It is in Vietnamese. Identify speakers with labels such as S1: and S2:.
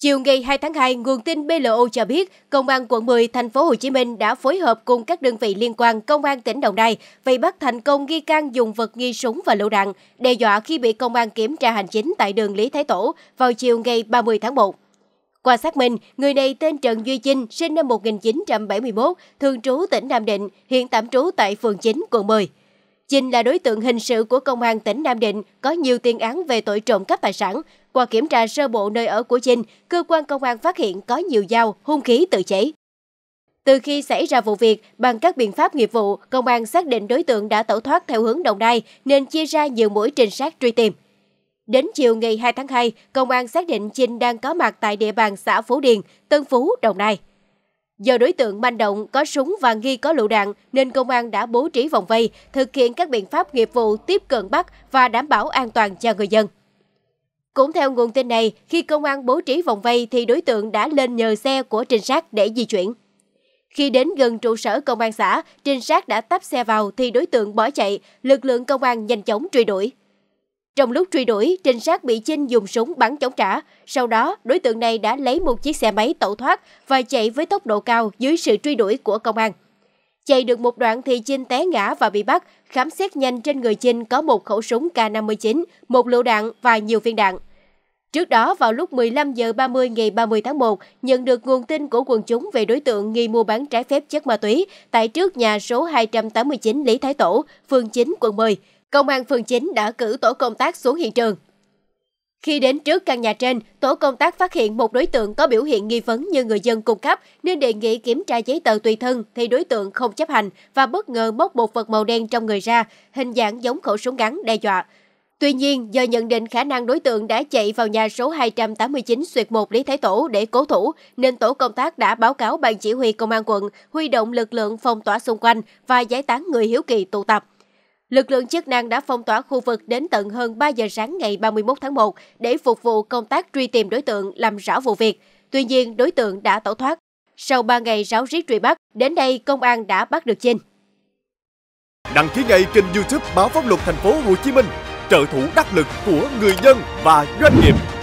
S1: Chiều ngày 2 tháng 2, nguồn tin BLO cho biết, Công an quận 10 thành phố Hồ Chí Minh đã phối hợp cùng các đơn vị liên quan Công an tỉnh Đồng Nai vây bắt thành công nghi can dùng vật nghi súng và lựu đạn, đe dọa khi bị công an kiểm tra hành chính tại đường Lý Thái Tổ vào chiều ngày 30 tháng 1. Qua xác minh, người này tên Trần Duy Chinh, sinh năm 1971, thường trú tỉnh Nam Định, hiện tạm trú tại phường 9, quận 10. Chinh là đối tượng hình sự của Công an tỉnh Nam Định, có nhiều tiền án về tội trộm cắp tài sản. Qua kiểm tra sơ bộ nơi ở của Chinh, cơ quan công an phát hiện có nhiều dao, hung khí tự chế. Từ khi xảy ra vụ việc, bằng các biện pháp nghiệp vụ, công an xác định đối tượng đã tẩu thoát theo hướng Đồng Nai nên chia ra nhiều mũi trinh sát truy tìm. Đến chiều ngày 2 tháng 2, công an xác định Chinh đang có mặt tại địa bàn xã Phú Điền, Tân Phú, Đồng Nai. Do đối tượng manh động có súng và nghi có lựu đạn nên công an đã bố trí vòng vây, thực hiện các biện pháp nghiệp vụ tiếp cận bắt và đảm bảo an toàn cho người dân. Cũng theo nguồn tin này, khi công an bố trí vòng vây thì đối tượng đã lên nhờ xe của trinh sát để di chuyển. Khi đến gần trụ sở công an xã, trinh sát đã tắp xe vào thì đối tượng bỏ chạy, lực lượng công an nhanh chóng truy đuổi. Trong lúc truy đuổi, trinh sát bị Chinh dùng súng bắn chống trả. Sau đó, đối tượng này đã lấy một chiếc xe máy tẩu thoát và chạy với tốc độ cao dưới sự truy đuổi của công an. Chạy được một đoạn thì Chinh té ngã và bị bắt. Khám xét nhanh trên người Chinh có một khẩu súng K-59, một lựu đạn và nhiều viên đạn. Trước đó, vào lúc 15 giờ 30 ngày 30 tháng 1, nhận được nguồn tin của quần chúng về đối tượng nghi mua bán trái phép chất ma túy tại trước nhà số 289 Lý Thái Tổ, phường 9, quận 10 công an phường 9 đã cử tổ công tác xuống hiện trường. Khi đến trước căn nhà trên, tổ công tác phát hiện một đối tượng có biểu hiện nghi vấn như người dân cung cấp nên đề nghị kiểm tra giấy tờ tùy thân thì đối tượng không chấp hành và bất ngờ móc một vật màu đen trong người ra, hình dạng giống khẩu súng ngắn đe dọa. Tuy nhiên, do nhận định khả năng đối tượng đã chạy vào nhà số 289 xuyệt 1 Lý Thái Tổ để cố thủ, nên tổ công tác đã báo cáo ban chỉ huy công an quận huy động lực lượng phong tỏa xung quanh và giải tán người hiếu kỳ tụ tập. Lực lượng chức năng đã phong tỏa khu vực đến tận hơn 3 giờ sáng ngày 31 tháng 1 để phục vụ công tác truy tìm đối tượng làm rõ vụ việc. Tuy nhiên, đối tượng đã tẩu thoát. Sau 3 ngày ráo riết truy bắt, đến đây công an đã bắt được Chinh. Đăng ký ngay kênh YouTube báo pháp luật thành phố Hồ Chí Minh, trợ thủ đắc lực của người dân và doanh nghiệp.